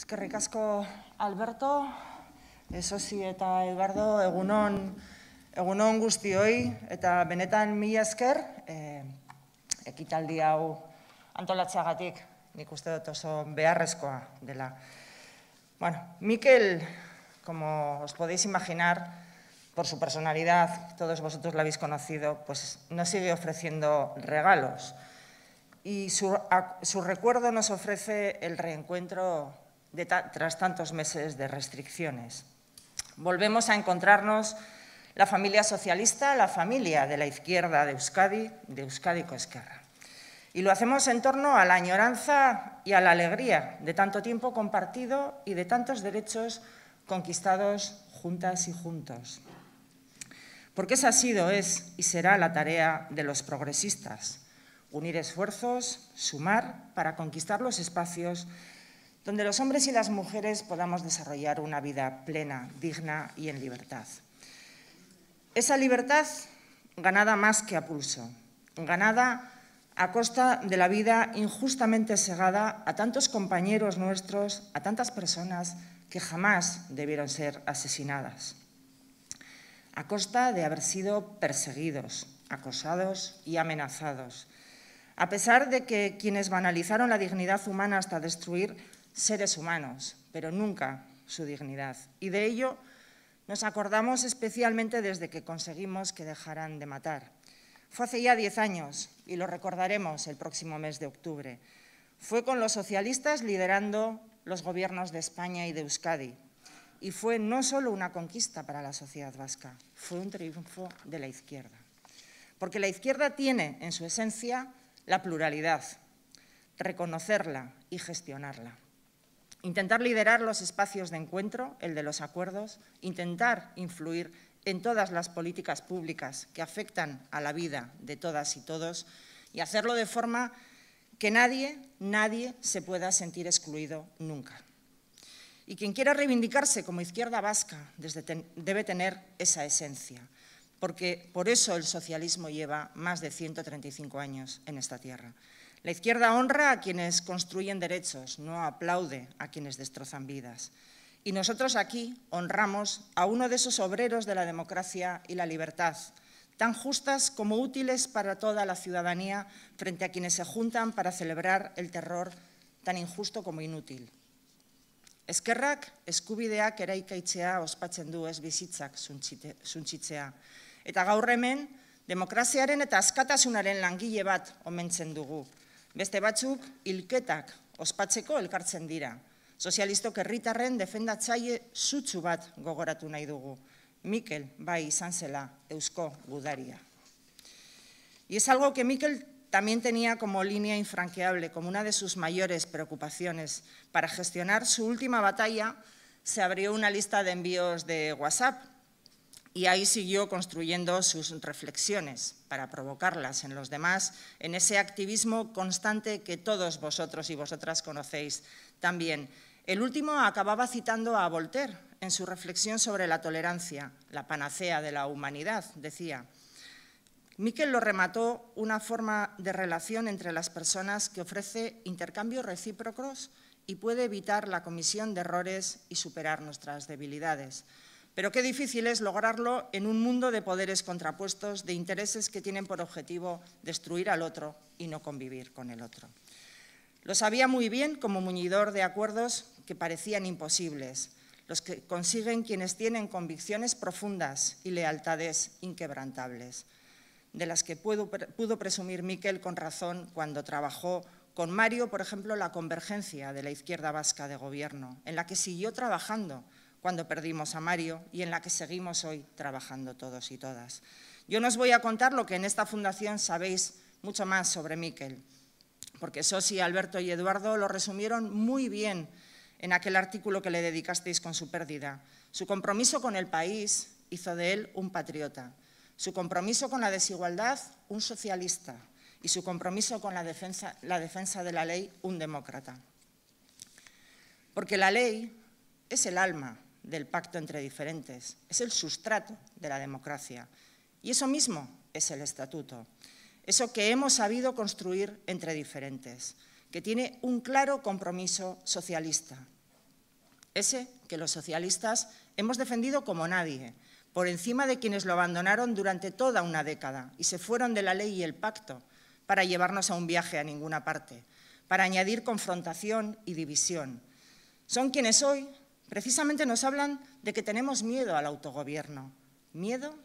Eskerrik asko Alberto, esosi eta Eduardo, egunon, egunon guzti eta benetan mila esker, eh, ekitaldi hau antolatzeagatik, nik uste dut oso beharrezkoa dela. Bueno, Mikel, como os podéis imaginar, por su personalidad, todos vosotros la habéis conocido, pues no sigue ofreciendo regalos. Y su, su recuerdo nos ofrece el reencuentro tras tantos meses de restricciones. Volvemos a encontrarnos la familia socialista, la familia de la izquierda de Euskadi, de Euskadi Coesquerra. Y lo hacemos en torno a la añoranza y a la alegría de tanto tiempo compartido y de tantos derechos conquistados juntas y juntos. Porque esa ha sido, es y será la tarea de los progresistas, unir esfuerzos, sumar para conquistar los espacios donde los hombres y las mujeres podamos desarrollar una vida plena, digna y en libertad. Esa libertad ganada más que a pulso, ganada a costa de la vida injustamente segada a tantos compañeros nuestros, a tantas personas que jamás debieron ser asesinadas, a costa de haber sido perseguidos, acosados y amenazados, a pesar de que quienes banalizaron la dignidad humana hasta destruir seres humanos, pero nunca su dignidad. Y de ello nos acordamos especialmente desde que conseguimos que dejaran de matar. Fue hace ya diez años y lo recordaremos el próximo mes de octubre. Fue con los socialistas liderando los gobiernos de España y de Euskadi. Y fue no solo una conquista para la sociedad vasca, fue un triunfo de la izquierda. Porque la izquierda tiene en su esencia la pluralidad, reconocerla y gestionarla intentar liderar los espacios de encuentro, el de los acuerdos, intentar influir en todas las políticas públicas que afectan a la vida de todas y todos y hacerlo de forma que nadie, nadie se pueda sentir excluido nunca. Y quien quiera reivindicarse como izquierda vasca debe tener esa esencia, porque por eso el socialismo lleva más de 135 años en esta tierra. La izquierda honra a quienes construyen derechos, no aplaude a quienes destrozan vidas. Y nosotros aquí honramos a uno de esos obreros de la democracia y la libertad, tan justas como útiles para toda la ciudadanía frente a quienes se juntan para celebrar el terror tan injusto como inútil. Eskerrak eskubideak eraikaitzea ospatzen du ez bizitzak suntzitzea. Eta gaur hemen, demokraziaren eta askatasunaren Beste batzuk hilketak ospatzeko elkartzen dira. Sozialistok herritarren defendatzaile sutsu bat gogoratu nahi dugu. Mikel bai izan zela Eusko Gudaria. Y es algo que Mikel también tenía como línea infranqueable, como una de sus mayores preocupaciones. Para gestionar su última batalla se abrió una lista de envíos de WhatsApp y ahí siguió construyendo sus reflexiones para provocarlas en los demás, en ese activismo constante que todos vosotros y vosotras conocéis también. El último acababa citando a Voltaire en su reflexión sobre la tolerancia, la panacea de la humanidad, decía. Miquel lo remató una forma de relación entre las personas que ofrece intercambios recíprocos y puede evitar la comisión de errores y superar nuestras debilidades. Pero qué difícil es lograrlo en un mundo de poderes contrapuestos, de intereses que tienen por objetivo destruir al otro y no convivir con el otro. Lo sabía muy bien como muñidor de acuerdos que parecían imposibles, los que consiguen quienes tienen convicciones profundas y lealtades inquebrantables, de las que pudo, presumir Miquel con razón cuando trabajó con Mario, por ejemplo, la convergencia de la izquierda vasca de gobierno, en la que siguió trabajando cuando perdimos a Mario y en la que seguimos hoy trabajando todos y todas. Yo no os voy a contar lo que en esta fundación sabéis mucho más sobre Miquel, porque Sosi, Alberto y Eduardo lo resumieron muy bien en aquel artículo que le dedicasteis con su pérdida. Su compromiso con el país hizo de él un patriota, su compromiso con la desigualdad un socialista y su compromiso con la defensa, la defensa de la ley un demócrata. Porque la ley es el alma del pacto entre diferentes, es el sustrato de la democracia. Y eso mismo es el estatuto, eso que hemos sabido construir entre diferentes, que tiene un claro compromiso socialista, ese que los socialistas hemos defendido como nadie, por encima de quienes lo abandonaron durante toda una década y se fueron de la ley y el pacto para llevarnos a un viaje a ninguna parte, para añadir confrontación y división. Son quienes hoy Precisamente nos hablan de que tenemos miedo al autogobierno. ¿Miedo?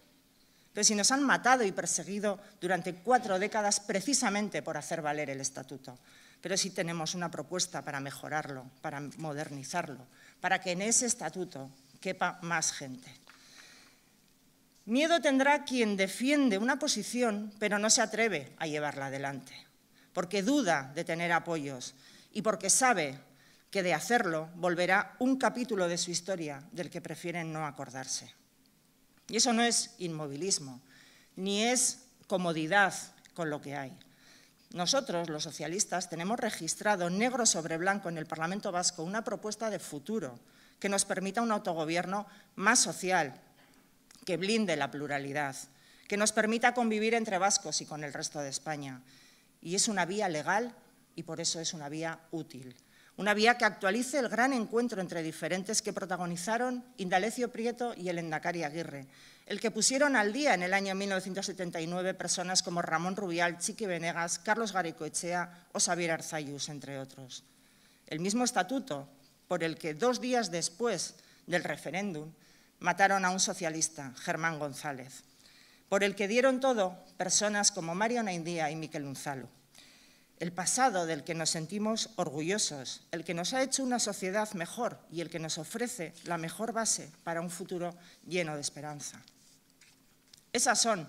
Pero si nos han matado y perseguido durante cuatro décadas precisamente por hacer valer el estatuto. Pero sí tenemos una propuesta para mejorarlo, para modernizarlo, para que en ese estatuto quepa más gente. Miedo tendrá quien defiende una posición pero no se atreve a llevarla adelante, porque duda de tener apoyos y porque sabe que de hacerlo volverá un capítulo de su historia del que prefieren no acordarse. Y eso no es inmovilismo, ni es comodidad con lo que hay. Nosotros, los socialistas, tenemos registrado negro sobre blanco en el Parlamento Vasco una propuesta de futuro que nos permita un autogobierno más social, que blinde la pluralidad, que nos permita convivir entre vascos y con el resto de España. Y es una vía legal y por eso es una vía útil. Una vía que actualice el gran encuentro entre diferentes que protagonizaron Indalecio Prieto y el Aguirre, el que pusieron al día en el año 1979 personas como Ramón Rubial, Chiqui Venegas, Carlos Echea o Xavier Arzayus, entre otros. El mismo estatuto por el que dos días después del referéndum mataron a un socialista, Germán González, por el que dieron todo personas como Mario Indía y Miquel Unzalo el pasado del que nos sentimos orgullosos, el que nos ha hecho una sociedad mejor y el que nos ofrece la mejor base para un futuro lleno de esperanza. Esas son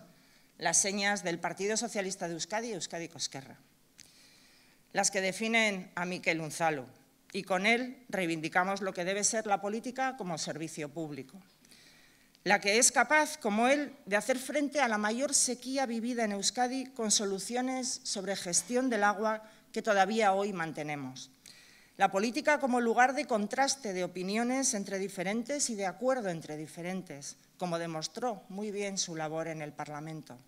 las señas del Partido Socialista de Euskadi y Euskadi Cosquerra, las que definen a Miquel Unzalo, y con él reivindicamos lo que debe ser la política como servicio público, la que es capaz, como él, de hacer frente a la mayor sequía vivida en Euskadi con soluciones sobre gestión del agua que todavía hoy mantenemos. La política como lugar de contraste de opiniones entre diferentes y de acuerdo entre diferentes, como demostró muy bien su labor en el Parlamento.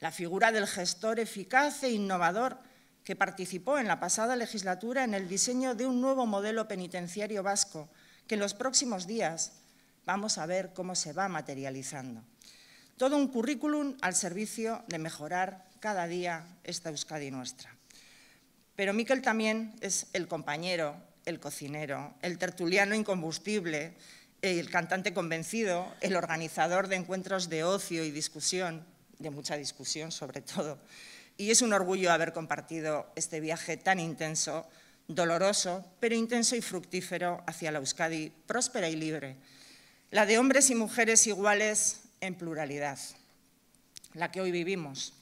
La figura del gestor eficaz e innovador que participó en la pasada legislatura en el diseño de un nuevo modelo penitenciario vasco que en los próximos días Vamos a ver cómo se va materializando. Todo un currículum al servicio de mejorar cada día esta Euskadi nuestra. Pero Miquel también es el compañero, el cocinero, el tertuliano incombustible, el cantante convencido, el organizador de encuentros de ocio y discusión, de mucha discusión sobre todo. Y es un orgullo haber compartido este viaje tan intenso, doloroso, pero intenso y fructífero hacia la Euskadi próspera y libre, la de hombres y mujeres iguales en pluralidad, la que hoy vivimos.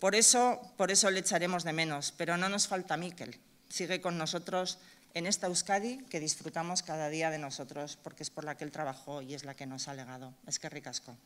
Por eso, por eso le echaremos de menos, pero no nos falta Miquel. Sigue con nosotros en esta Euskadi que disfrutamos cada día de nosotros, porque es por la que él trabajó y es la que nos ha legado. Es que ricasco.